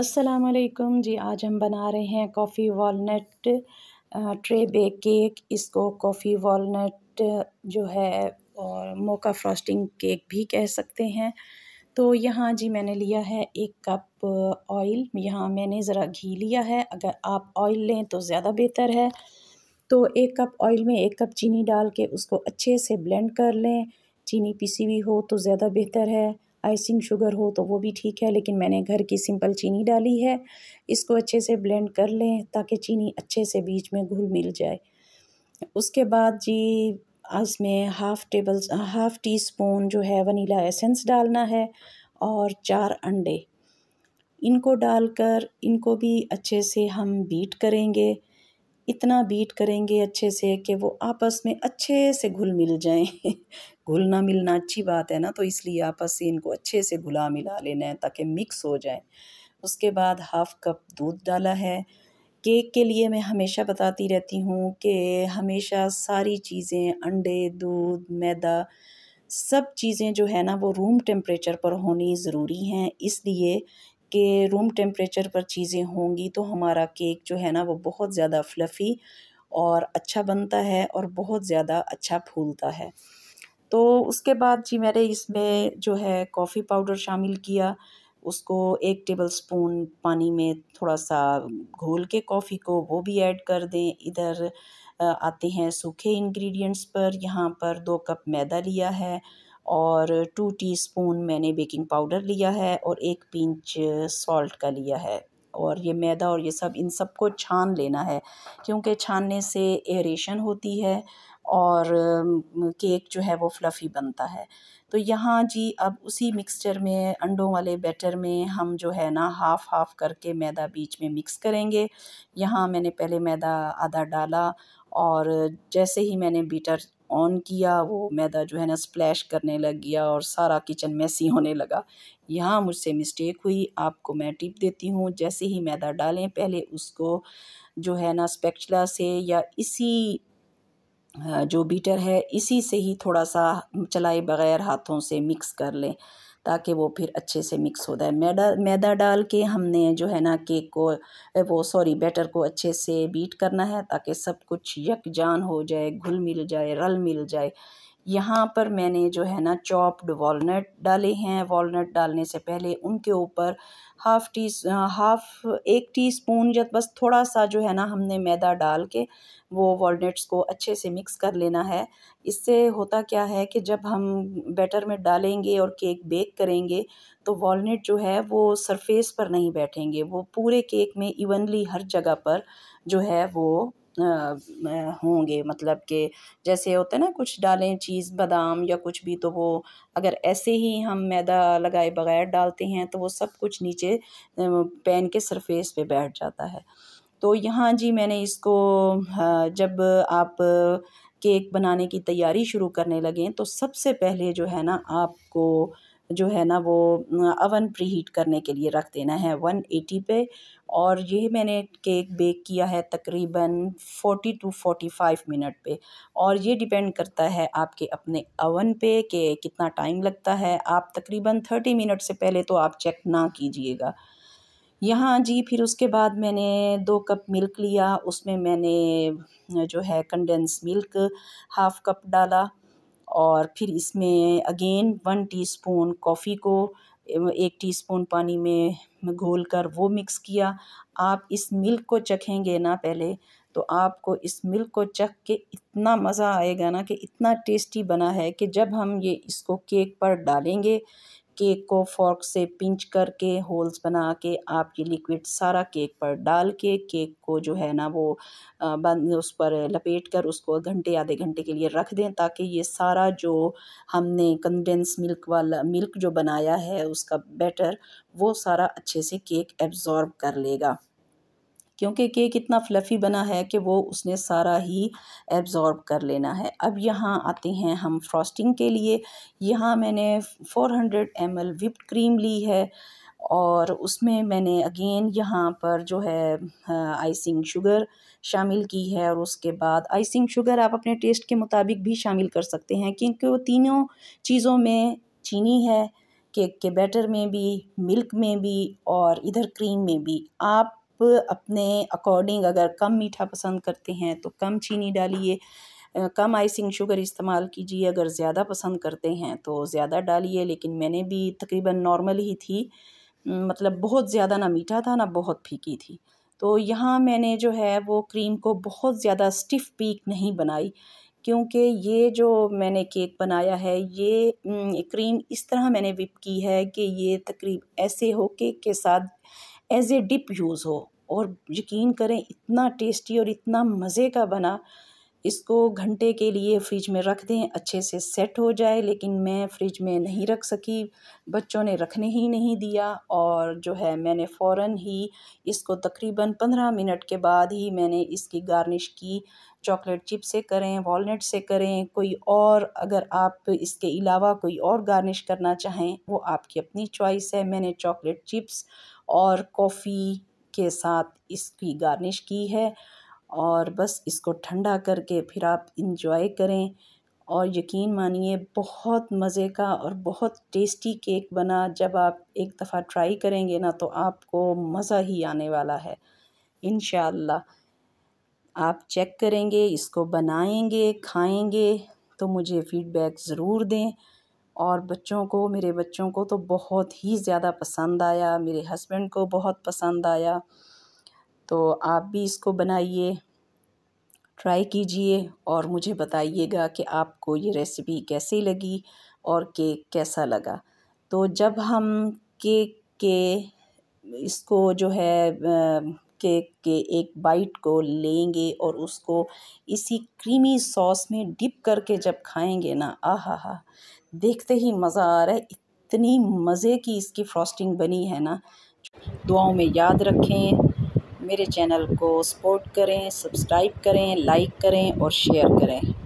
असलकम जी आज हम बना रहे हैं coffee walnut tray bake cake इसको कॉफ़ी वॉलनट जो है और मोका फ्रॉस्टिंग केक भी कह सकते हैं तो यहाँ जी मैंने लिया है एक कप ऑयल यहाँ मैंने ज़रा घी लिया है अगर आप ऑयल लें तो ज़्यादा बेहतर है तो एक कप ऑयल में एक कप चीनी डाल के उसको अच्छे से ब्लेंड कर लें चीनी पीसी हुई हो तो ज़्यादा बेहतर है आइसिंग शुगर हो तो वो भी ठीक है लेकिन मैंने घर की सिंपल चीनी डाली है इसको अच्छे से ब्लेंड कर लें ताकि चीनी अच्छे से बीच में घुल मिल जाए उसके बाद जी इसमें half table half teaspoon जो है वनीला एसेंस डालना है और चार अंडे इनको डालकर इनको भी अच्छे से हम बीट करेंगे इतना बीट करेंगे अच्छे से कि वो आपस में अच्छे से घुल मिल जाएं घुलना मिलना अच्छी बात है ना तो इसलिए आपस से इनको अच्छे से घुला मिला लेना है ताकि मिक्स हो जाए उसके बाद हाफ़ कप दूध डाला है केक के लिए मैं हमेशा बताती रहती हूँ कि हमेशा सारी चीज़ें अंडे दूध मैदा सब चीज़ें जो है ना वो रूम टेम्परेचर पर होनी ज़रूरी हैं इसलिए के रूम टेम्परेचर पर चीज़ें होंगी तो हमारा केक जो है ना वो बहुत ज़्यादा फ्लफ़ी और अच्छा बनता है और बहुत ज़्यादा अच्छा फूलता है तो उसके बाद जी मैंने इसमें जो है कॉफ़ी पाउडर शामिल किया उसको एक टेबल स्पून पानी में थोड़ा सा घोल के कॉफ़ी को वो भी ऐड कर दें इधर आते हैं सूखे इंग्रेडिएंट्स पर यहाँ पर दो कप मैदा लिया है और टू टीस्पून मैंने बेकिंग पाउडर लिया है और एक पिंच सॉल्ट का लिया है और ये मैदा और ये सब इन सब को छान लेना है क्योंकि छानने से एरेशन होती है और केक जो है वो फ्लफ़ी बनता है तो यहाँ जी अब उसी मिक्सचर में अंडों वाले बैटर में हम जो है ना हाफ़ हाफ़ करके मैदा बीच में मिक्स करेंगे यहाँ मैंने पहले मैदा आधा डाला और जैसे ही मैंने बीटर ऑन किया वो मैदा जो है ना स्प्लैश करने लग गया और सारा किचन मैसी होने लगा यहाँ मुझसे मिस्टेक हुई आपको मैं टिप देती हूँ जैसे ही मैदा डालें पहले उसको जो है ना स्पेक्चुला से या इसी जो बीटर है इसी से ही थोड़ा सा चलाए बग़ैर हाथों से मिक्स कर लें ताकि वो फिर अच्छे से मिक्स हो जाए मैदा मैदा डाल के हमने जो है ना केक को वो सॉरी बैटर को अच्छे से बीट करना है ताकि सब कुछ यकजान हो जाए घुल मिल जाए रल मिल जाए यहाँ पर मैंने जो है ना चॉप्ड वॉलनट डाले हैं वॉलनट डालने से पहले उनके ऊपर हाफ़ टी हाफ़ एक टी स्पून या बस थोड़ा सा जो है ना हमने मैदा डाल के वो वॉलनट्स को अच्छे से मिक्स कर लेना है इससे होता क्या है कि जब हम बैटर में डालेंगे और केक बेक करेंगे तो वॉलनट जो है वो सरफेस पर नहीं बैठेंगे वो पूरे केक में इवनली हर जगह पर जो है वो होंगे मतलब कि जैसे होता है ना कुछ डालें चीज़ बादाम या कुछ भी तो वो अगर ऐसे ही हम मैदा लगाए बगैर डालते हैं तो वो सब कुछ नीचे पैन के सरफेस पे बैठ जाता है तो यहाँ जी मैंने इसको जब आप केक बनाने की तैयारी शुरू करने लगें तो सबसे पहले जो है ना आपको जो है ना वो अवन प्रीहीट करने के लिए रख देना है वन एटी पे और ये मैंने केक बेक किया है तकरीबन forty to forty five minute पे और ये डिपेंड करता है आपके अपने अवन पे कि कितना टाइम लगता है आप तकरीबन थर्टी मिनट से पहले तो आप चेक ना कीजिएगा यहाँ जी फिर उसके बाद मैंने दो कप मिल्क लिया उसमें मैंने जो है कंडेंस मिल्क हाफ़ कप डाला और फिर इसमें अगेन वन टीस्पून कॉफ़ी को एक टीस्पून पानी में घोल कर वो मिक्स किया आप इस मिल्क को चखेंगे ना पहले तो आपको इस मिल्क को चख के इतना मज़ा आएगा ना कि इतना टेस्टी बना है कि जब हम ये इसको केक पर डालेंगे केक को फॉर्क से पिंच करके होल्स बना के आप ये लिक्विड सारा केक पर डाल के केक को जो है ना वो बंद उस पर लपेट कर उसको घंटे आधे घंटे के लिए रख दें ताकि ये सारा जो हमने कंडेंस मिल्क वाला मिल्क जो बनाया है उसका बैटर वो सारा अच्छे से केक एब्ज़ॉर्ब कर लेगा क्योंकि केक इतना फ्लफ़ी बना है कि वो उसने सारा ही एब्ज़ॉर्ब कर लेना है अब यहाँ आते हैं हम फ्रॉस्टिंग के लिए यहाँ मैंने 400 hundred M L whipped cream ली है और उसमें मैंने अगेन यहाँ पर जो है आइसिंग शुगर शामिल की है और उसके बाद आइसिंग शुगर आप अपने टेस्ट के मुताबिक भी शामिल कर सकते हैं क्योंकि वो तीनों चीज़ों में चीनी है केक के बैटर में भी मिल्क में भी और इधर क्रीम में भी आप अपने अकॉर्डिंग अगर कम मीठा पसंद करते हैं तो कम चीनी डालिए कम आइसिंग शुगर इस्तेमाल कीजिए अगर ज़्यादा पसंद करते हैं तो ज़्यादा डालिए लेकिन मैंने भी तकरीबन नॉर्मल ही थी मतलब बहुत ज़्यादा ना मीठा था ना बहुत फीकी थी तो यहाँ मैंने जो है वो क्रीम को बहुत ज़्यादा स्टिफ़ पीक नहीं बनाई क्योंकि ये जो मैंने केक बनाया है ये क्रीम इस तरह मैंने विप की है कि ये तकरीब ऐसे हो केक के साथ एज़ ए डिप यूज़ हो और यकीन करें इतना टेस्टी और इतना मज़े का बना इसको घंटे के लिए फ्रिज में रख दें अच्छे से सेट हो जाए लेकिन मैं फ्रिज में नहीं रख सकी बच्चों ने रखने ही नहीं दिया और जो है मैंने फ़ौरन ही इसको तकरीबन पंद्रह मिनट के बाद ही मैंने इसकी गार्निश की चॉकलेट चिप से करें वॉलनट से करें कोई और अगर आप इसके अलावा कोई और गार्निश करना चाहें वो आपकी अपनी चॉइस है मैंने चॉकलेट चिप्स और कॉफ़ी के साथ इसकी गार्निश की है और बस इसको ठंडा करके फिर आप इंजॉय करें और यकीन मानिए बहुत मज़े का और बहुत टेस्टी केक बना जब आप एक दफ़ा ट्राई करेंगे ना तो आपको मज़ा ही आने वाला है इन आप चेक करेंगे इसको बनाएंगे खाएंगे तो मुझे फ़ीडबैक ज़रूर दें और बच्चों को मेरे बच्चों को तो बहुत ही ज़्यादा पसंद आया मेरे हस्बैंड को बहुत पसंद आया तो आप भी इसको बनाइए ट्राई कीजिए और मुझे बताइएगा कि आपको ये रेसिपी कैसी लगी और केक कैसा लगा तो जब हम केक के इसको जो है केक के एक बाइट को लेंगे और उसको इसी क्रीमी सॉस में डिप करके जब खाएंगे ना आह हा देखते ही मज़ा आ रहा है इतनी मज़े की इसकी फ्रॉस्टिंग बनी है ना दुआओं में याद रखें मेरे चैनल को सपोर्ट करें सब्सक्राइब करें लाइक करें और शेयर करें